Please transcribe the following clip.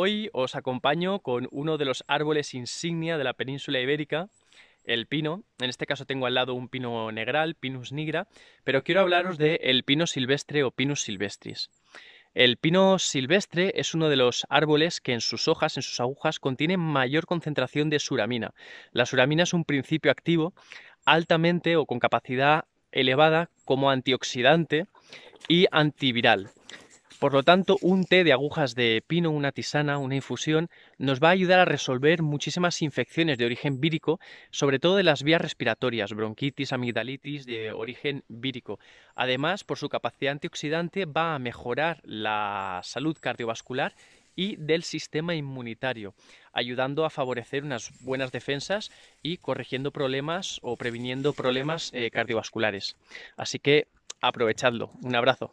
Hoy os acompaño con uno de los árboles insignia de la península ibérica, el pino. En este caso tengo al lado un pino negral, Pinus nigra, pero quiero hablaros del pino silvestre o Pinus silvestris. El pino silvestre es uno de los árboles que en sus hojas, en sus agujas, contiene mayor concentración de suramina. La suramina es un principio activo altamente o con capacidad elevada como antioxidante y antiviral. Por lo tanto, un té de agujas de pino, una tisana, una infusión, nos va a ayudar a resolver muchísimas infecciones de origen vírico, sobre todo de las vías respiratorias, bronquitis, amigdalitis de origen vírico. Además, por su capacidad antioxidante, va a mejorar la salud cardiovascular y del sistema inmunitario, ayudando a favorecer unas buenas defensas y corrigiendo problemas o previniendo problemas eh, cardiovasculares. Así que aprovechadlo. Un abrazo.